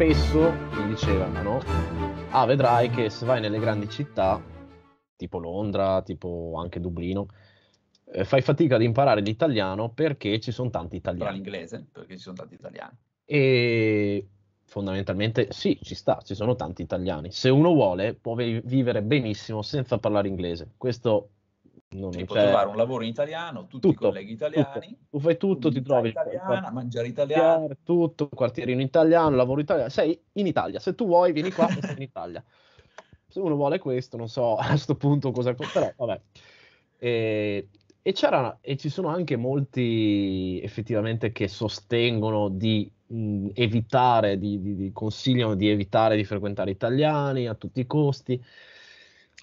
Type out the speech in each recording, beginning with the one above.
spesso mi dicevano, no? ah vedrai che se vai nelle grandi città, tipo Londra, tipo anche Dublino, eh, fai fatica ad imparare l'italiano perché ci sono tanti italiani. L'inglese, perché ci sono tanti italiani. E fondamentalmente sì, ci sta, ci sono tanti italiani. Se uno vuole può vivere benissimo senza parlare inglese. Questo non ti puoi trovare un lavoro in italiano, tutti tutto, i colleghi italiani. Tutto. Tu fai tutto, ti trovi italiana, mangiare italiano, tutto, quartierino italiano, lavoro italiano, sei in Italia. Se tu vuoi, vieni qua e sei in Italia. Se uno vuole questo, non so a questo punto cosa però vabbè. E, e, e ci sono anche molti effettivamente che sostengono di mh, evitare, di, di, di consigliano di evitare di frequentare italiani a tutti i costi.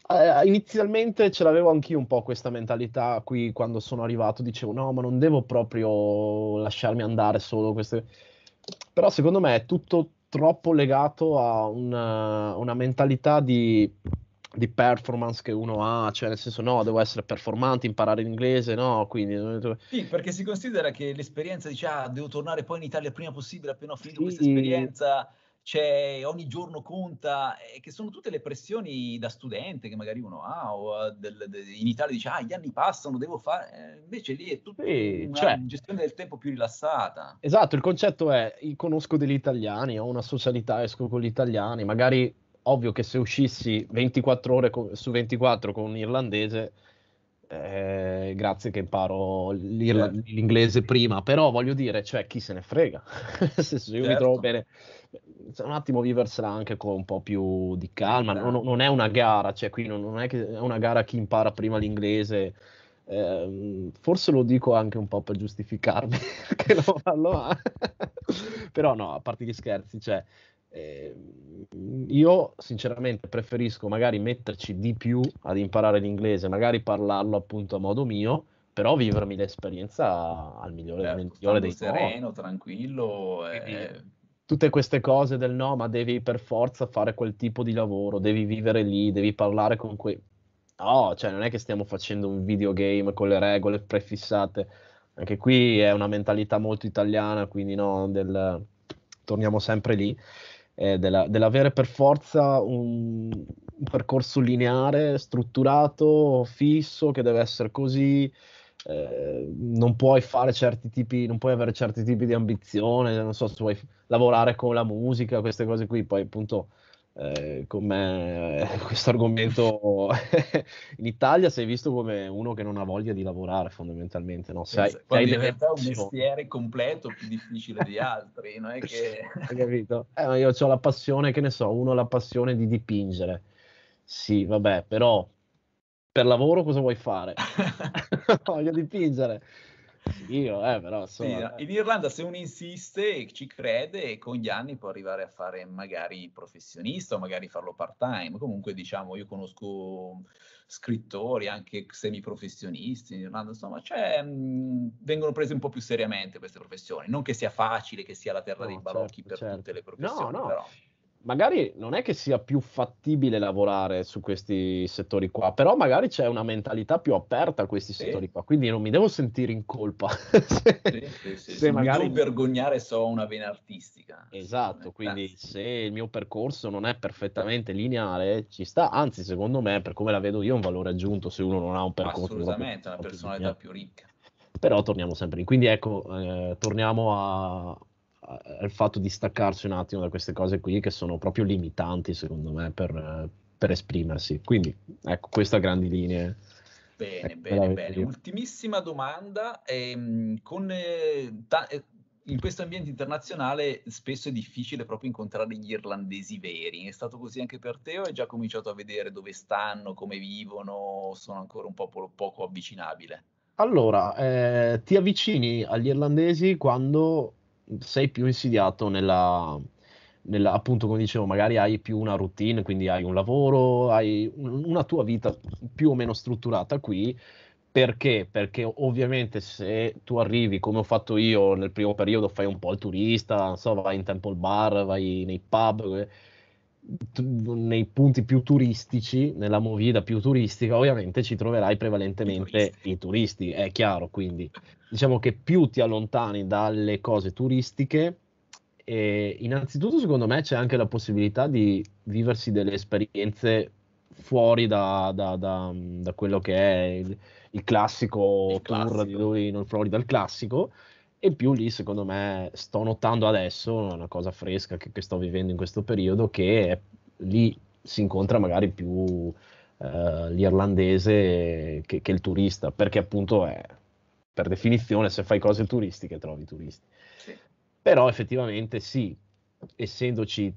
Uh, inizialmente ce l'avevo anch'io un po' questa mentalità qui quando sono arrivato, dicevo no, ma non devo proprio lasciarmi andare solo queste... Però secondo me è tutto troppo legato a una, eh, una mentalità di, di, performance che uno ha, cioè nel senso no, devo essere performante, imparare l'inglese, no, quindi... Sì, perché si considera che l'esperienza dice ah, devo tornare poi in Italia prima possibile appena ho finito sì. questa esperienza c'è ogni giorno conta, eh, che sono tutte le pressioni da studente che magari uno ha, o eh, del, de, in Italia dice, ah, gli anni passano, devo fare, eh, invece lì è tutta sì, una cioè, gestione del tempo più rilassata. Esatto, il concetto è, io conosco degli italiani, ho una socialità, esco con gli italiani, magari ovvio che se uscissi 24 ore co- su 24 con un irlandese, eh, grazie che imparo certo. l'inglese prima, però voglio dire, cioè, chi se ne frega, se io certo. mi trovo certo. bene un attimo viversela anche con un po' più di calma. Non, esatto. non è una gara, cioè qui non, non, è che è una gara chi impara prima l'inglese. Eh, forse lo dico anche un po' per giustificarmi, perché lo parlo, però no, a parte gli scherzi, cioè, eh, io sinceramente preferisco magari metterci di più ad imparare l'inglese, magari parlarlo appunto a modo mio, però vivermi l'esperienza al migliore, certo, migliore dei sereno, tranquillo. tranquillo. Quindi, eh, tutte queste cose del no, ma devi per forza fare quel tipo di lavoro, devi vivere lì, devi parlare con quei... No, cioè non è che stiamo facendo un videogame con le regole prefissate. Anche qui è una mentalità molto italiana, quindi no, del... torniamo sempre lì. Eh, della, dell'avere per forza un, un percorso lineare, strutturato, fisso, che deve essere così, eh, non puoi fare certi tipi, non puoi avere certi tipi di ambizione, non so se vuoi lavorare con la musica, queste cose qui, poi appunto eh, come eh, questo argomento in Italia sei visto come uno che non ha voglia di lavorare fondamentalmente, no? Se hai, se hai in realtà un mestiere completo più difficile di altri, non è che... Hai capito? Eh, io ho la passione, che ne so, uno ha la passione di dipingere, sì, vabbè, però per lavoro cosa vuoi fare? Voglio dipingere. Io, eh, però, insomma, sì, eh. in Irlanda se uno insiste e ci crede, con gli anni può arrivare a fare magari professionista o magari farlo part time. Comunque, diciamo, io conosco scrittori anche semiprofessionisti in Irlanda, insomma, cioè, mh, mm, vengono prese un po' più seriamente queste professioni. Non che sia facile, che sia la terra no, dei balocchi certo, per certo. tutte le professioni, no, no. però magari non è che sia più fattibile lavorare su questi settori qua, però magari c'è una mentalità più aperta a questi sì. settori qua, quindi non mi devo sentire in colpa. se, sì, sì, se magari... Mi devo vergognare se ho una vena artistica. Esatto, eh, quindi eh, se il mio percorso non è perfettamente lineare, ci sta, anzi secondo me, per come la vedo io, è un valore aggiunto se uno non ha un percorso. Assolutamente, una personalità più ricca. Però torniamo sempre lì, quindi ecco, eh, torniamo a, al eh, fatto di staccarsi un attimo da queste cose qui che sono proprio limitanti secondo me per, per esprimersi. Quindi ecco, questa a grandi linee. Bene, ecco, bene, bene. Ultimissima domanda, ehm, con, eh, ta- eh, in questo ambiente internazionale spesso è difficile proprio incontrare gli irlandesi veri. È stato così anche per te o hai già cominciato a vedere dove stanno, come vivono, sono ancora un popolo poco avvicinabile? Allora, eh, ti avvicini agli irlandesi quando sei più insidiato nella, nella, appunto come dicevo, magari hai più una routine, quindi hai un lavoro, hai una tua vita più o meno strutturata qui. Perché? Perché ovviamente se tu arrivi, come ho fatto io nel primo periodo, fai un po' il turista, so, vai in temple bar, vai nei pub, eh, nei punti più turistici, nella movida più turistica, ovviamente ci troverai prevalentemente i turisti. i turisti, è chiaro, quindi diciamo che più ti allontani dalle cose turistiche, e innanzitutto secondo me c'è anche la possibilità di viversi delle esperienze fuori da, da, da, da quello che è il, il classico il tour classico. di Torino in Florida, il classico, e in più lì, secondo me, sto notando adesso una cosa fresca che, che sto vivendo in questo periodo, che è, lì si incontra magari più eh, l'irlandese che, che, il turista, perché appunto è, per definizione, se fai cose turistiche trovi turisti. Sì. Però effettivamente sì, essendoci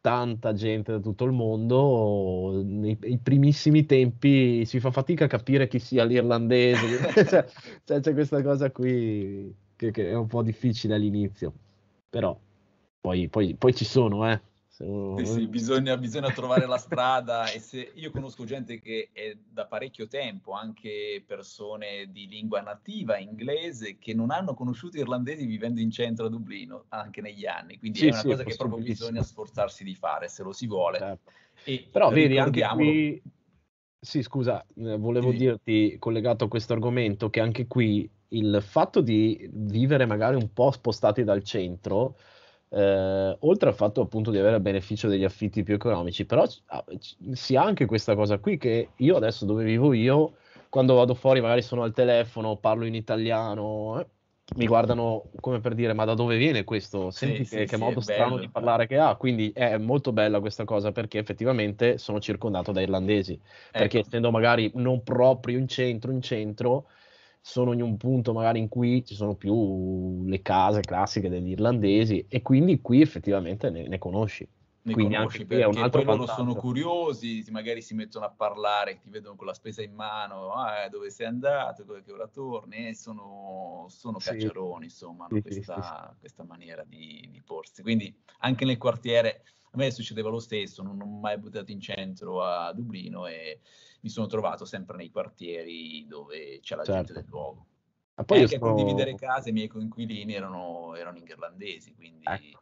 tanta gente da tutto il mondo, nei, nei, primissimi tempi si fa fatica a capire chi sia l'irlandese, cioè, cioè, c'è questa cosa qui che, che è un po' difficile all'inizio, però poi, poi, poi ci sono, eh. Sì, sì, bisogna, bisogna, trovare la strada e se io conosco gente che è da parecchio tempo, anche persone di lingua nativa inglese che non hanno conosciuto irlandesi vivendo in centro a Dublino anche negli anni, quindi sì, è una cosa che proprio bisogna sforzarsi di fare se lo si vuole. Certo. E Però vedi anche qui, sì scusa, eh, volevo dirti collegato a questo argomento che anche qui il fatto di vivere magari un po' spostati dal centro, eh, oltre al fatto appunto di avere il beneficio degli affitti più economici, però ah, si ha anche questa cosa qui che io adesso dove vivo io, quando vado fuori magari sono al telefono, parlo in italiano, eh, mi guardano come per dire ma da dove viene questo? Senti sì, che, sì, che sì, modo strano di eh. parlare che ha, quindi è molto bella questa cosa perché effettivamente sono circondato da irlandesi, ecco. perché essendo magari non proprio in centro, in centro sono in un punto magari in cui ci sono più le case classiche degli irlandesi e quindi qui effettivamente ne, ne conosci. Ne quindi conosci perché è un altro poi loro sono curiosi, magari si mettono a parlare, ti vedono con la spesa in mano, ah, dove sei andato, dove che ora torni, e sono, sono sì. cacciaroni, insomma, sì, questa, sì, questa, maniera di, di porsi. Quindi anche nel quartiere a me succedeva lo stesso, non ho mai buttato in centro a Dublino e mi sono trovato sempre nei quartieri dove c'è la certo. gente del luogo. Ma poi e anche sto... a condividere case, i miei coinquilini erano, erano irlandesi, quindi... Ecco.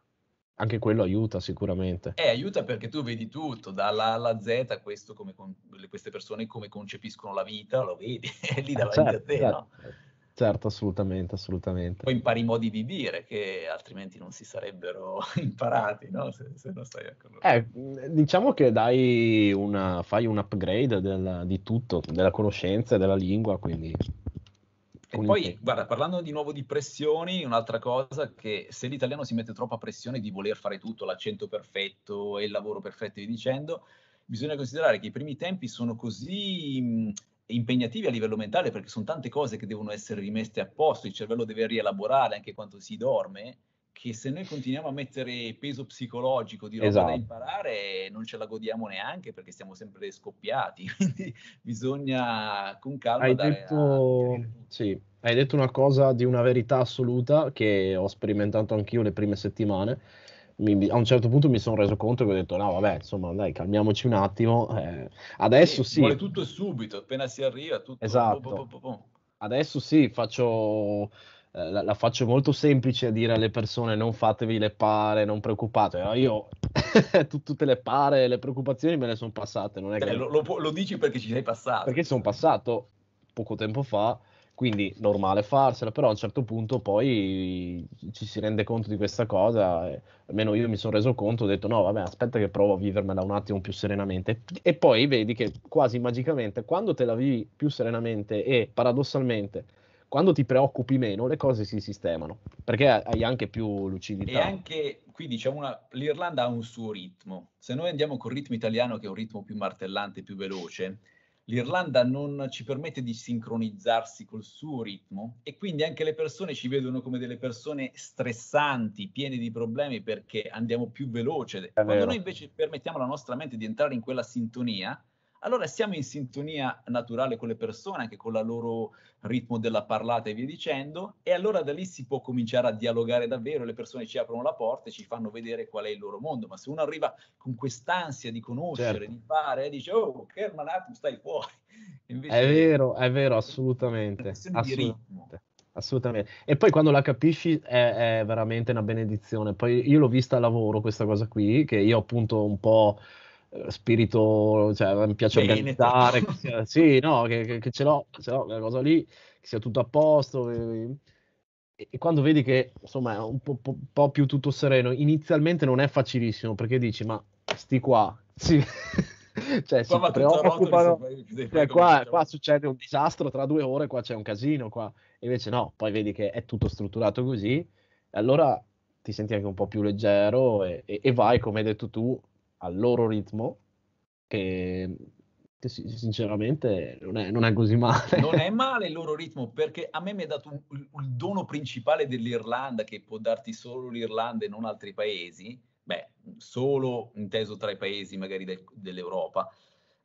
Anche quello aiuta sicuramente. Eh, aiuta perché tu vedi tutto, dalla A alla Z, questo come con... queste persone come concepiscono la vita, lo vedi, è lì ah, davanti certo, a te, certo. no? Certo. Certo, assolutamente, assolutamente. Poi impari i modi di dire che altrimenti non si sarebbero imparati, no? Se, se non stai a eh, diciamo che dai una, fai un upgrade della, di tutto, della conoscenza e della lingua, quindi... E poi, te. guarda, parlando di nuovo di pressioni, un'altra cosa che se l'italiano si mette troppa pressione di voler fare tutto, l'accento perfetto e il lavoro perfetto, vi dicendo, bisogna considerare che i primi tempi sono così impegnativi a livello mentale perché sono tante cose che devono essere rimesse a posto, il cervello deve rielaborare anche quando si dorme, che se noi continuiamo a mettere peso psicologico di roba esatto. da imparare non ce la godiamo neanche perché siamo sempre scoppiati, quindi bisogna con calma hai detto... A... Sì, hai detto una cosa di una verità assoluta che ho sperimentato anch'io le prime settimane mi, a un certo punto mi sono reso conto che ho detto no vabbè insomma dai calmiamoci un attimo eh, adesso sì, sì, vuole tutto subito appena si arriva tutto esatto po, po, po, adesso sì faccio eh, la, la, faccio molto semplice a dire alle persone non fatevi le pare, non preoccupate. Io tutte le pare, le preoccupazioni me le sono passate. Non è cioè, che... lo, lo, lo, dici perché ci sei passato. Perché sono passato poco tempo fa quindi normale farsela, però a un certo punto poi ci si rende conto di questa cosa, e, almeno io mi sono reso conto, ho detto no, vabbè, aspetta che provo a vivermela un attimo più serenamente. E poi vedi che quasi magicamente, quando te la vivi più serenamente e paradossalmente quando ti preoccupi meno, le cose si sistemano perché hai anche più lucidità. E anche qui diciamo una, l'Irlanda ha un suo ritmo. Se noi andiamo col ritmo italiano, che è un ritmo più martellante, più veloce, l'Irlanda non ci permette di sincronizzarsi col suo ritmo e quindi anche le persone ci vedono come delle persone stressanti, piene di problemi perché andiamo più veloce. Quando noi invece permettiamo alla nostra mente di entrare in quella sintonia, allora siamo in sintonia naturale con le persone, anche con il loro ritmo della parlata e via dicendo, e allora da lì si può cominciare a dialogare davvero, le persone ci aprono la porta e ci fanno vedere qual è il loro mondo, ma se uno arriva con quest'ansia di conoscere, certo. di fare, eh, dice oh, Kerman ah, tu stai fuori. Invece è vero, è vero, assolutamente. assolutamente. Assolutamente. E poi quando la capisci è, è veramente una benedizione. Poi io l'ho vista a lavoro questa cosa qui, che io appunto un po' Eh, spirito, cioè, mi piace Veneto. organizzare, che sia, sì, no, che, che, che ce, l'ho, ce l'ho, quella cosa lì, che sia tutto a posto. Che, e quando vedi che insomma è un po', po', po', più tutto sereno, inizialmente non è facilissimo perché dici ma sti qua, sì. cioè, qua si preoccupano, cioè, qua, qua, succede un disastro tra due ore, qua c'è un casino, qua e invece no, poi vedi che è tutto strutturato così, allora ti senti anche un po' più leggero e, e, e vai, come hai detto tu, al loro ritmo, che, che sinceramente non è, non è, così male. Non è male il loro ritmo, perché a me mi è dato un, il dono principale dell'Irlanda, che può darti solo l'Irlanda e non altri paesi, beh, solo inteso tra i paesi magari del, dell'Europa,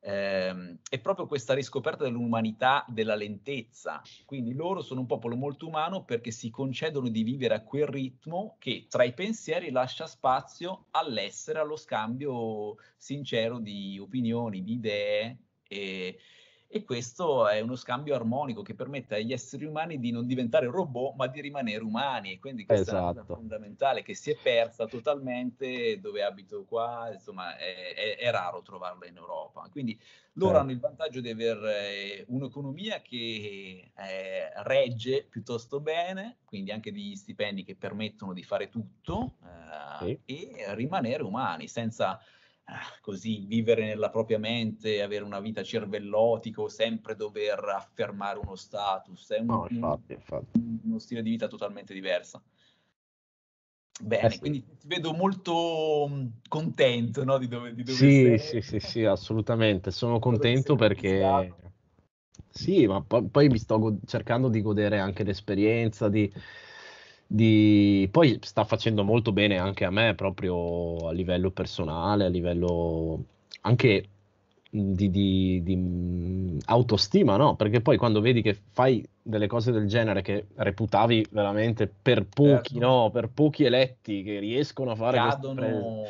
eh, è proprio questa riscoperta dell'umanità, della lentezza. Quindi loro sono un popolo molto umano perché si concedono di vivere a quel ritmo che tra i pensieri lascia spazio all'essere, allo scambio sincero di opinioni, di idee e e questo è uno scambio armonico che permette agli esseri umani di non diventare robot, ma di rimanere umani. E quindi questa esatto. è una cosa esatto. fondamentale che si è persa totalmente dove abito qua, insomma, è, è, è raro trovarla in Europa. Quindi loro certo. hanno il vantaggio di avere eh, un'economia che eh, regge piuttosto bene, quindi anche degli stipendi che permettono di fare tutto eh, sì. e rimanere umani senza Ah, così vivere nella propria mente, avere una vita cervellotica sempre dover affermare uno status, è un, no, infatti, infatti. uno stile di vita totalmente diverso. Bene, eh sì. quindi ti vedo molto contento no? di dove, di dove sì, sei. Sì, sì, sì, assolutamente. Sono contento perché... Visitato. Sì, ma po- poi mi sto go- cercando di godere anche l'esperienza, di di... Poi sta facendo molto bene anche a me, proprio a livello personale, a livello anche di, di, di, autostima, no? Perché poi quando vedi che fai delle cose del genere che reputavi veramente per pochi, certo. no? Per pochi eletti che riescono a fare cadono,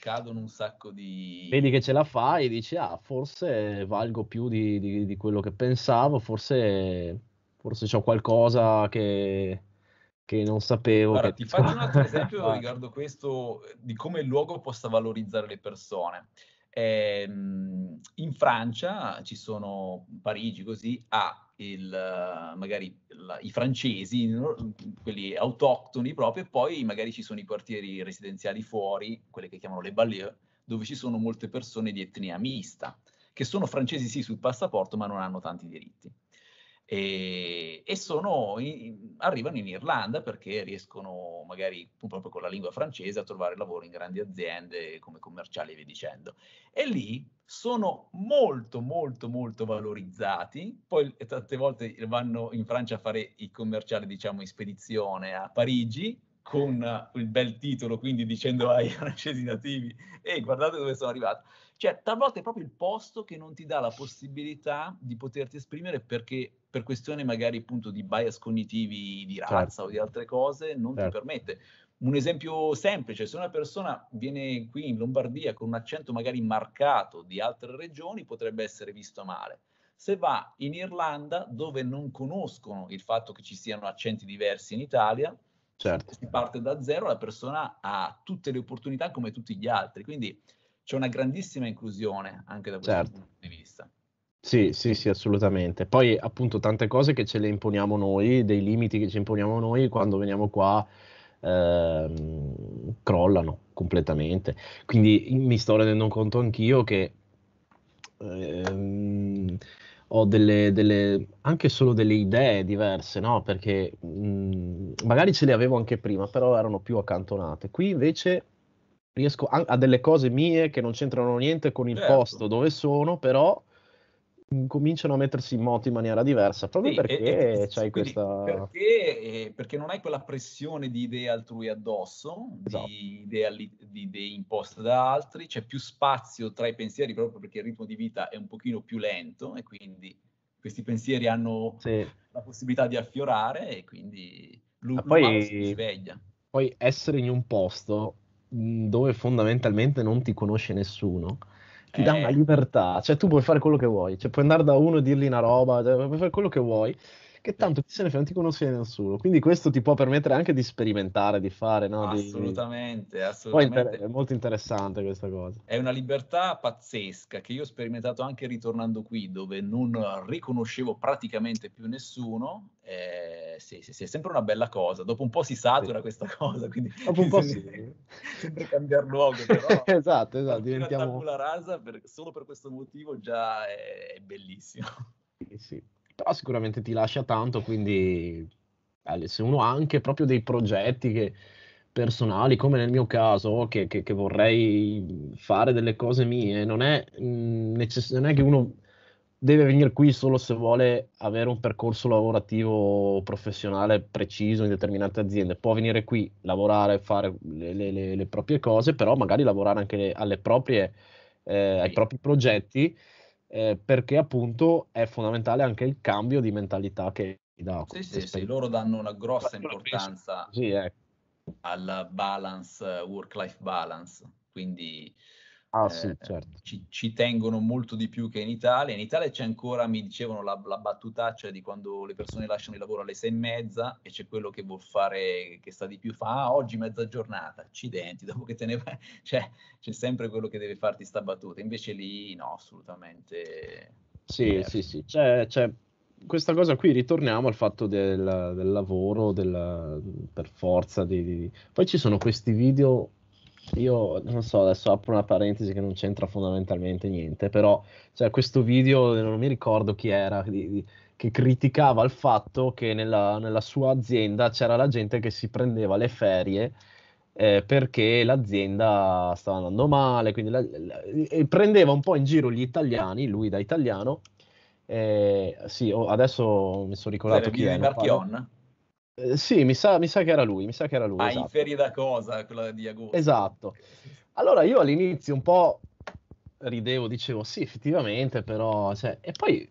cadono un sacco di... Vedi che ce la fai e dici, ah, forse valgo più di, di quello che pensavo, forse, forse ho qualcosa che che non sapevo. Guarda, che... ti faccio un altro esempio riguardo questo, eh, di come il luogo possa valorizzare le persone. Eh, in Francia ci sono Parigi così ha il, eh, magari la, i francesi, quelli autoctoni proprio, e poi magari ci sono i quartieri residenziali fuori, quelle che chiamano le banlieue, dove ci sono molte persone di etnia mista, che sono francesi sì sul passaporto, ma non hanno tanti diritti e, e sono, in, arrivano in Irlanda perché riescono magari proprio con la lingua francese a trovare lavoro in grandi aziende come commerciali e via dicendo. E lì sono molto molto molto valorizzati, poi eh, tante volte vanno in Francia a fare i commerciali diciamo in spedizione a Parigi, con il bel titolo, quindi dicendo ai francesi nativi, ehi guardate dove sono arrivato. Cioè, talvolta è proprio il posto che non ti dà la possibilità di poterti esprimere perché per questioni magari appunto di bias cognitivi di razza certo. o di altre cose non certo. ti permette. Un esempio semplice, se una persona viene qui in Lombardia con un accento magari marcato di altre regioni potrebbe essere visto male. Se va in Irlanda dove non conoscono il fatto che ci siano accenti diversi in Italia, certo. si parte da zero, la persona ha tutte le opportunità come tutti gli altri. Quindi c'è una grandissima inclusione anche da questo certo. punto di vista. Sì, sì, sì, assolutamente. Poi appunto tante cose che ce le imponiamo noi, dei limiti che ci imponiamo noi quando veniamo qua ehm, crollano completamente. Quindi mi sto rendendo conto anch'io che ehm, ho delle, delle, anche solo delle idee diverse, no? Perché mh, mm, magari ce le avevo anche prima, però erano più accantonate. Qui invece riesco a, a, delle cose mie che non c'entrano niente con il certo. posto dove sono, però cominciano a mettersi in moto in maniera diversa proprio sì, perché e, e, c'hai questa perché, perché, non hai quella pressione di idee altrui addosso esatto. di, idee, di idee imposte da altri c'è più spazio tra i pensieri proprio perché il ritmo di vita è un pochino più lento e quindi questi pensieri hanno sì. la possibilità di affiorare e quindi l'u- poi, si sveglia poi essere in un posto dove fondamentalmente non ti conosce nessuno, ti eh. dà una eh. libertà, cioè tu puoi fare quello che vuoi, cioè puoi andare da uno e dirgli una roba, cioè, puoi fare quello che vuoi, che eh. tanto chi se ne frega, non ti conosce nessuno, quindi questo ti può permettere anche di sperimentare, di fare, no? Assolutamente, di... assolutamente. Poi è molto interessante questa cosa. È una libertà pazzesca che io ho sperimentato anche ritornando qui, dove non riconoscevo praticamente più nessuno, eh sì, sì, sì, è sempre una bella cosa. Dopo un po' si satura sì. questa cosa, quindi dopo un po' si sempre cambiare luogo, però esatto, esatto, diventiamo tabula rasa per, solo per questo motivo già è, è bellissimo. Sì, sì. Però sicuramente ti lascia tanto, quindi se uno ha anche proprio dei progetti che, personali, come nel mio caso, oh, che, che, che vorrei fare delle cose mie, non è, mm, necess- non è che uno deve venire qui solo se vuole avere un percorso lavorativo professionale preciso in determinate aziende. Può venire qui, lavorare, fare le, le, le proprie cose, però magari lavorare anche alle proprie, eh, ai propri progetti, eh, perché appunto è fondamentale anche il cambio di mentalità che dà. Sì, sì, sì, loro danno una grossa importanza sì, ecco. al balance, work-life balance, quindi ah, sì, eh, certo. ci, ci, tengono molto di più che in Italia. In Italia c'è ancora, mi dicevano, la, la battutaccia di quando le persone lasciano il lavoro alle sei e mezza e c'è quello che vuol fare, che sta di più, fa ah, oggi mezza giornata, accidenti, dopo che te ne vai, cioè, c'è sempre quello che deve farti sta battuta. Invece lì no, assolutamente. Sì, diverso. sì, sì, c'è, c'è questa cosa qui ritorniamo al fatto del, del lavoro, della, per forza. Di, di... Poi ci sono questi video io non so, adesso apro una parentesi che non c'entra fondamentalmente niente, però cioè, questo video, non mi ricordo chi era, di, di, che criticava il fatto che nella, nella, sua azienda c'era la gente che si prendeva le ferie eh, perché l'azienda stava andando male, quindi la, la, e prendeva un po' in giro gli italiani, lui da italiano. Eh, sì, adesso mi sono ricordato Beh, chi era. Eh, sì, mi sa, mi sa, che era lui, mi sa che era lui. Ma ah, esatto. inferi da cosa quella di agosto? Esatto. Allora io all'inizio un po' ridevo, dicevo sì, effettivamente, però... Cioè, e poi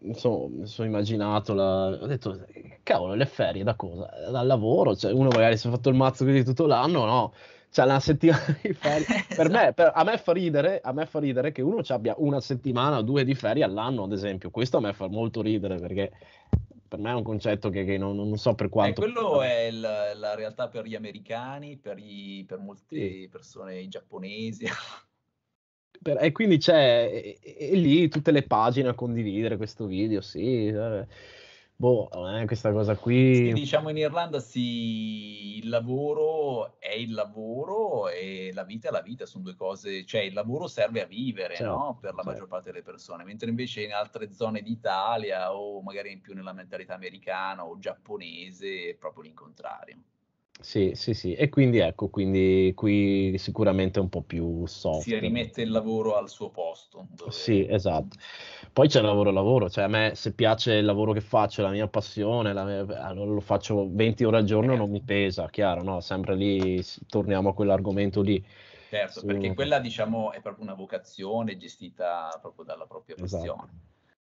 insomma, mi sono immaginato, la... ho detto, cavolo, le ferie da cosa? Dal lavoro, cioè uno magari si è fatto il mazzo così tutto l'anno, no? C'è cioè, una settimana di ferie. Per me, esatto. per, a, me fa ridere, a me fa ridere che uno abbia una settimana o due di ferie all'anno, ad esempio. Questo a me fa molto ridere perché per me è un concetto che, che non, non, so per eh, quanto... Eh, quello è la, la, realtà per gli americani, per, gli, per molte sì. persone i giapponesi. Per, e quindi c'è e, e, lì tutte le pagine a condividere questo video, sì. Vabbè. Eh. Boh, eh, questa cosa qui. Sì, diciamo in Irlanda sì, il lavoro è il lavoro e la vita è la vita, sono due cose, cioè il lavoro serve a vivere cioè, no? per la cioè. maggior parte delle persone, mentre invece in altre zone d'Italia o magari in più nella mentalità americana o giapponese è proprio l'incontrario. Sì, sì, sì, e quindi ecco, quindi qui sicuramente è un po' più soft. Si rimette il lavoro al suo posto. Dove... Sì, esatto. Poi c'è il lavoro lavoro, cioè a me se piace il lavoro che faccio, la mia passione, la mia... Allora, lo faccio 20 ore al giorno, certo. non mi pesa, chiaro, no? Sempre lì torniamo a quell'argomento lì. Certo, sì. perché quella diciamo è proprio una vocazione gestita proprio dalla propria esatto. passione.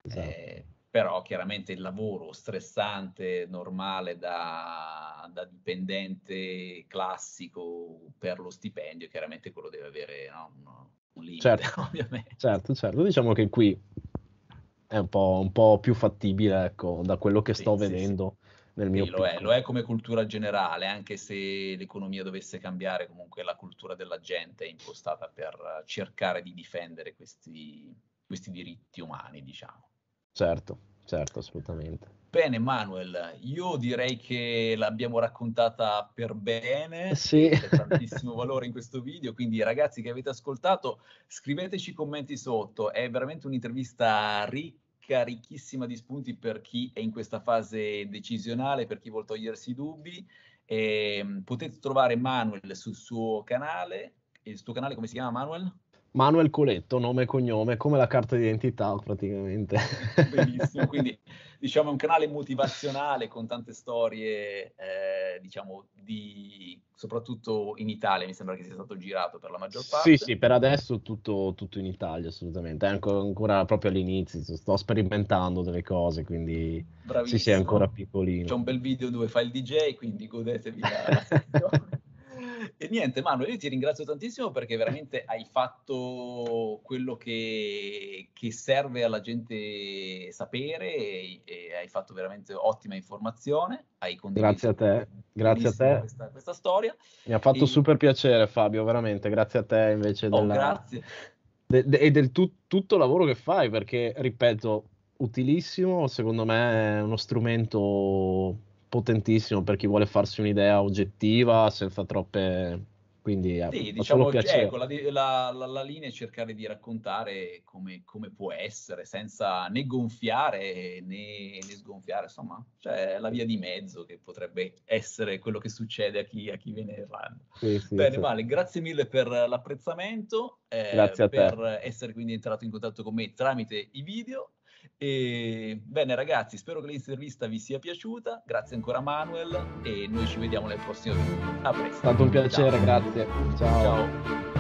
Esatto. Esatto. Eh però chiaramente il lavoro stressante, normale da, da, dipendente classico per lo stipendio, chiaramente quello deve avere no, un, un limite, certo, ovviamente. Certo, certo, diciamo che qui è un po', un po più fattibile, ecco, da quello che sì, sto sì, vedendo. Sì. Nel mio sì, lo è, lo è come cultura generale, anche se l'economia dovesse cambiare, comunque la cultura della gente è impostata per cercare di difendere questi, questi diritti umani, diciamo. Certo, certo, assolutamente. Bene, Manuel, io direi che l'abbiamo raccontata per bene, eh, sì. c'è tantissimo valore in questo video, quindi ragazzi che avete ascoltato, scriveteci i commenti sotto, è veramente un'intervista ricca, ricchissima di spunti per chi è in questa fase decisionale, per chi vuol togliersi i dubbi. E ehm, potete trovare Manuel sul suo canale, il suo canale come si chiama Manuel? Manuel Coletto, nome e cognome, come la carta d'identità praticamente. Benissimo, quindi diciamo è un canale motivazionale con tante storie, eh, diciamo, di, soprattutto in Italia, mi sembra che sia stato girato per la maggior parte. Sì, sì, per adesso tutto, tutto in Italia assolutamente, è ancora, ancora proprio all'inizio, sto sperimentando delle cose, quindi Bravissimo. sì, sì, è ancora piccolino. C'è un bel video dove fa il DJ, quindi godetevi la, la e niente, Manuel, io ti ringrazio tantissimo perché veramente hai fatto quello che, che serve alla gente sapere e, e, hai fatto veramente ottima informazione. Hai condiviso grazie a te, grazie a te. Questa, questa, storia. Mi ha fatto e... super piacere Fabio, veramente, grazie a te invece. Oh, della... Oh, grazie. De, de, e del tu, tutto il lavoro che fai perché, ripeto, utilissimo, secondo me è uno strumento potentissimo per chi vuole farsi un'idea oggettiva senza troppe... Quindi ecco, sì, diciamo che cioè, ecco, la, la, la, linea è cercare di raccontare come, come può essere, senza né gonfiare né, né, sgonfiare, insomma, cioè la via di mezzo che potrebbe essere quello che succede a chi, a chi viene in run. Sì, sì, Bene, sì. Vale, grazie mille per l'apprezzamento, eh, grazie per essere quindi entrato in contatto con me tramite i video e bene ragazzi, spero che l'intervista vi sia piaciuta, grazie ancora Manuel e noi ci vediamo nel prossimo video. A presto. È stato un piacere, Ciao. grazie. Ciao. Ciao.